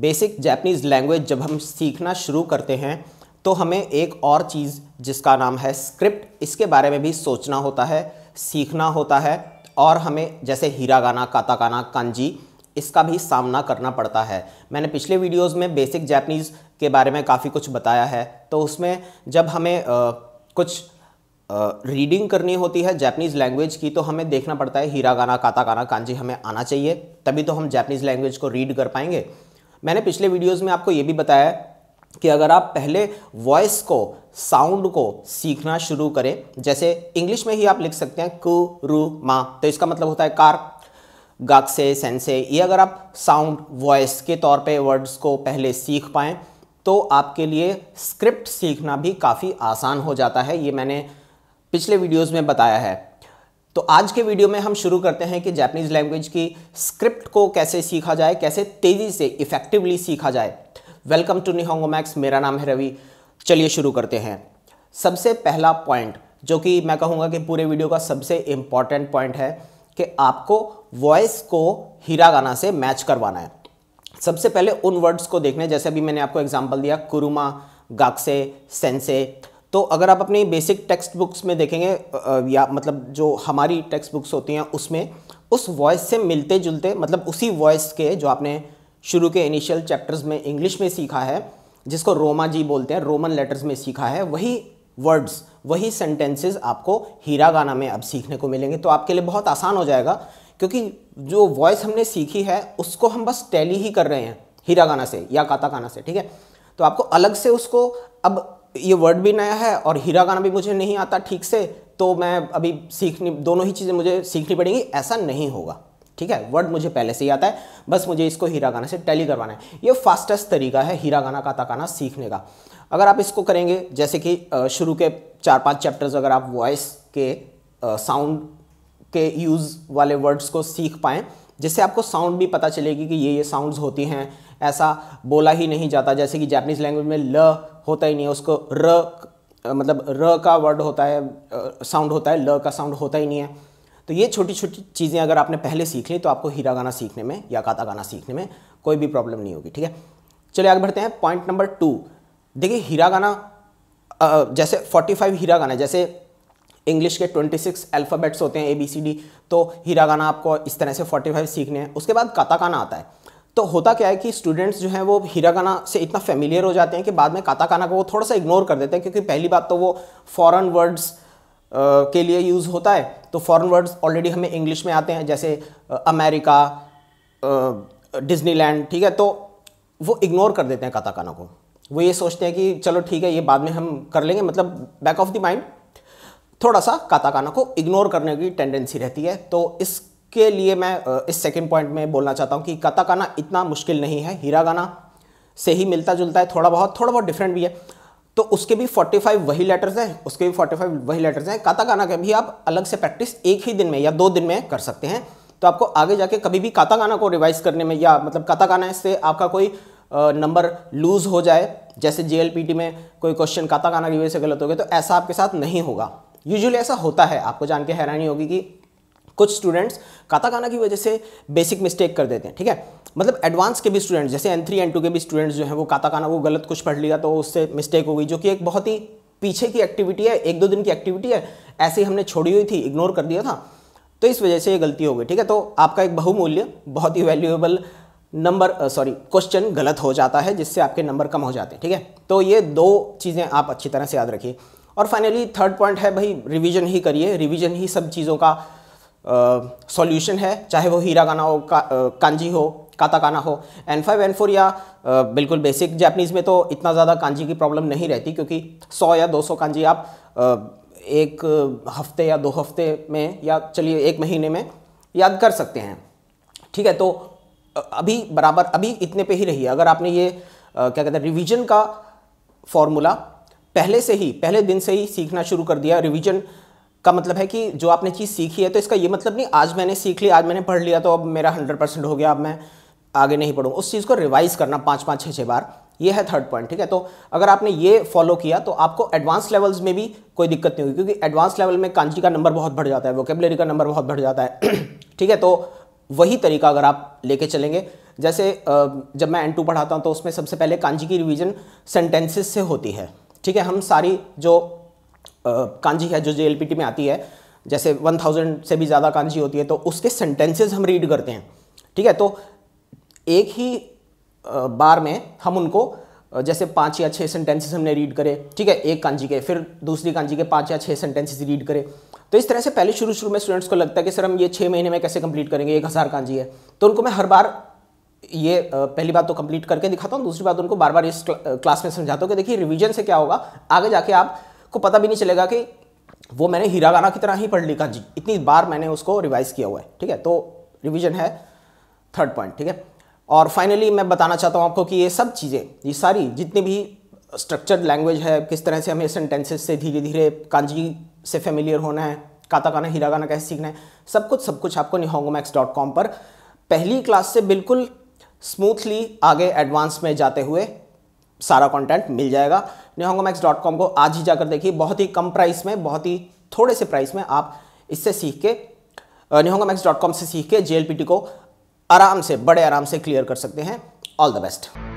basic Japanese language जब हम सीखना शुरू करते हैं तो हमें एक और चीज़ जिसका नाम है स्क्रिप्ट इसके बारे में भी सोचना होता है सीखना होता है और हमें जैसे हीरा गाना काताकाना कांजी इसका भी सामना करना पड़ता है मैंने पिछले वीडियोस में बेसिक जैपनीज़ के बारे में काफ़ी कुछ बताया है तो उसमें जब हमें आ, कुछ रीडिंग करनी होती है जैपनीज़ लैंग्वेज की तो हमें देखना पड़ता है हीरा गाना काता काना कांजी हमें आना चाहिए तभी तो हम जैपनीज़ लैंग्वेज को रीड कर पाएंगे मैंने पिछले वीडियोस में आपको ये भी बताया कि अगर आप पहले वॉइस को साउंड को सीखना शुरू करें जैसे इंग्लिश में ही आप लिख सकते हैं कु रू मा तो इसका मतलब होता है कार गाक से सेंसे ये अगर आप साउंड वॉइस के तौर पे वर्ड्स को पहले सीख पाएँ तो आपके लिए स्क्रिप्ट सीखना भी काफ़ी आसान हो जाता है ये मैंने पिछले वीडियोस में बताया है तो आज के वीडियो में हम शुरू करते हैं कि जैपनीज़ लैंग्वेज की स्क्रिप्ट को कैसे सीखा जाए कैसे तेज़ी से इफ़ेक्टिवली सीखा जाए वेलकम टू निहोंगो मैक्स मेरा नाम है रवि चलिए शुरू करते हैं सबसे पहला पॉइंट जो कि मैं कहूँगा कि पूरे वीडियो का सबसे इम्पॉर्टेंट पॉइंट है कि आपको वॉइस को हीरा गाना से मैच करवाना है सबसे पहले उन वर्ड्स को देखने जैसे अभी मैंने आपको एग्जाम्पल दिया कुरुमा गाक्से सेंसे तो अगर आप अपनी बेसिक टेक्स्ट बुक्स में देखेंगे या मतलब जो हमारी टेक्स्ट बुक्स होती हैं उसमें उस वॉइस से मिलते जुलते मतलब उसी वॉइस के जो आपने शुरू के इनिशियल चैप्टर्स में इंग्लिश में सीखा है जिसको रोमा जी बोलते हैं रोमन लेटर्स में सीखा है वही वर्ड्स वही सेंटेंसेस आपको हीरा गाना में अब सीखने को मिलेंगे तो आपके लिए बहुत आसान हो जाएगा क्योंकि जो वॉइस हमने सीखी है उसको हम बस टैली ही कर रहे हैं हीरा गाना से या काता गाना से ठीक है तो आपको अलग से उसको अब ये वर्ड भी नया है और हीरा गाना भी मुझे नहीं आता ठीक से तो मैं अभी सीखनी दोनों ही चीज़ें मुझे सीखनी पड़ेंगी ऐसा नहीं होगा ठीक है वर्ड मुझे पहले से ही आता है बस मुझे इसको हीरा गाना से टैली करवाना है ये फास्टेस्ट तरीका है हीरा गाना ताकाना सीखने का अगर आप इसको करेंगे जैसे कि शुरू के चार पांच चैप्टर्स अगर आप वॉइस के साउंड के यूज़ वाले वर्ड्स को सीख पाएँ जिससे आपको साउंड भी पता चलेगी कि ये ये साउंड्स होती हैं ऐसा बोला ही नहीं जाता जैसे कि जैपनीज़ लैंग्वेज में ल होता ही नहीं है उसको र मतलब र का वर्ड होता है साउंड होता है ल का साउंड होता ही नहीं है तो ये छोटी छोटी चीज़ें अगर आपने पहले सीख ली तो आपको हीरा गाना सीखने में या काता गाना सीखने में कोई भी प्रॉब्लम नहीं होगी ठीक है चलिए आगे बढ़ते हैं पॉइंट नंबर टू देखिए हीरा गाना जैसे फोर्टी फाइव हीरा गाना जैसे इंग्लिश के 26 अल्फ़ाबेट्स होते हैं ए बी सी डी तो हीरा गाना आपको इस तरह से 45 सीखने हैं उसके बाद काता गाना आता है तो होता क्या है कि स्टूडेंट्स जो हैं वो हीरागाना से इतना फेमिलियर हो जाते हैं कि बाद में काताकाना को वो थोड़ा सा इग्नोर कर देते हैं क्योंकि पहली बात तो वो फॉरन वर्ड्स के लिए यूज़ होता है तो फॉरन वर्ड्स ऑलरेडी हमें इंग्लिश में आते हैं जैसे अमेरिका डिज्नीलैंड ठीक है तो वो इग्नोर कर देते हैं काताकाना को वो ये सोचते हैं कि चलो ठीक है ये बाद में हम कर लेंगे मतलब बैक ऑफ द माइंड थोड़ा सा काताकाना को इग्नोर करने की टेंडेंसी रहती है तो इस के लिए मैं इस सेकंड पॉइंट में बोलना चाहता हूँ कि गाना इतना मुश्किल नहीं है हीरा गाना से ही मिलता जुलता है थोड़ा बहुत थोड़ा बहुत डिफरेंट भी है तो उसके भी 45 वही लेटर्स हैं उसके भी 45 वही लेटर्स हैं गाना के भी आप अलग से प्रैक्टिस एक ही दिन में या दो दिन में कर सकते हैं तो आपको आगे जाके कभी भी गाना को रिवाइज करने में या मतलब काता गाना से आपका कोई नंबर लूज़ हो जाए जैसे जे में कोई क्वेश्चन गाना की वजह से गलत हो गया तो ऐसा आपके साथ नहीं होगा यूजली ऐसा होता है आपको जान के हैरानी होगी कि कुछ स्टूडेंट्स काताकाना की वजह से बेसिक मिस्टेक कर देते हैं ठीक है मतलब एडवांस के भी स्टूडेंट्स जैसे एन थ्री एन टू के भी स्टूडेंट्स जो हैं वो काताकाना वो गलत कुछ पढ़ लिया तो उससे मिस्टेक हो गई जो कि एक बहुत ही पीछे की एक्टिविटी है एक दो दिन की एक्टिविटी है ऐसे ही हमने छोड़ी हुई थी इग्नोर कर दिया था तो इस वजह से ये गलती हो गई ठीक है तो आपका एक बहुमूल्य बहुत ही वैल्यूएबल नंबर सॉरी क्वेश्चन गलत हो जाता है जिससे आपके नंबर कम हो जाते हैं ठीक है तो ये दो चीज़ें आप अच्छी तरह से याद रखिए और फाइनली थर्ड पॉइंट है भाई रिवीजन ही करिए रिवीजन ही सब चीज़ों का सॉल्यूशन है चाहे वो गाना हो का, कांजी हो काताकाना हो एन फाइव एन फोर या आ, बिल्कुल बेसिक जैपनीज़ में तो इतना ज़्यादा कांजी की प्रॉब्लम नहीं रहती क्योंकि सौ या दो सौ कांजी आप आ, एक हफ्ते या दो हफ्ते में या चलिए एक महीने में याद कर सकते हैं ठीक है तो अभी बराबर अभी इतने पे ही रही है अगर आपने ये आ, क्या कहते हैं रिविज़न का फॉर्मूला पहले से ही पहले दिन से ही सीखना शुरू कर दिया रिविज़न का मतलब है कि जो आपने चीज़ सीखी है तो इसका ये मतलब नहीं आज मैंने सीख लिया आज मैंने पढ़ लिया तो अब मेरा हंड्रेड परसेंट हो गया अब मैं आगे नहीं पढ़ूँ उस चीज़ को रिवाइज़ करना पाँच पाँच छः छः बार ये है थर्ड पॉइंट ठीक है तो अगर आपने ये फॉलो किया तो आपको एडवांस लेवल्स में भी कोई दिक्कत नहीं होगी क्योंकि एडवांस लेवल में कांजी का नंबर बहुत बढ़ जाता है वोकेबलरी का नंबर बहुत बढ़ जाता है ठीक है तो वही तरीका अगर आप लेके चलेंगे जैसे जब मैं एन टू पढ़ाता हूँ तो उसमें सबसे पहले कांजी की रिविज़न सेंटेंसेस से होती है ठीक है हम सारी जो कांजी है जो जे में आती है जैसे वन थाउजेंड से भी ज़्यादा कांजी होती है तो उसके सेंटेंसेज हम रीड करते हैं ठीक है तो एक ही बार में हम उनको जैसे पांच या छः सेंटेंसेस हमने रीड करे ठीक है एक कांजी के फिर दूसरी कांजी के पांच या छः सेंटेंसेस रीड करे तो इस तरह से पहले शुरू शुरू में स्टूडेंट्स को लगता है कि सर हम ये छः महीने में कैसे कंप्लीट करेंगे एक हज़ार कांजी है तो उनको मैं हर बार ये पहली बात तो कंप्लीट करके दिखाता हूँ दूसरी बात उनको बार बार इस क्लास में समझाता हूँ कि देखिए रिविजन से क्या होगा आगे जाके आप आपको पता भी नहीं चलेगा कि वो मैंने हीरा गाना की तरह ही पढ़ लिखा हाँ जी इतनी बार मैंने उसको रिवाइज किया हुआ है ठीक है तो रिविजन है थर्ड पॉइंट ठीक है और फाइनली मैं बताना चाहता हूँ आपको कि ये सब चीज़ें ये सारी जितनी भी स्ट्रक्चर्ड लैंग्वेज है किस तरह से हमें सेंटेंसेस से धीरे धीरे कांजी से फेमिलियर होना है काता हीरा गाना कैसे सीखना है सब कुछ सब कुछ आपको निहोंगोमैक्स डॉट कॉम पर पहली क्लास से बिल्कुल स्मूथली आगे एडवांस में जाते हुए सारा कंटेंट मिल जाएगा न्योंगोमैक्स डॉट कॉम को आज ही जाकर देखिए बहुत ही कम प्राइस में बहुत ही थोड़े से प्राइस में आप इससे सीख के मैक्स डॉट कॉम से सीख के जे को आराम से बड़े आराम से क्लियर कर सकते हैं ऑल द बेस्ट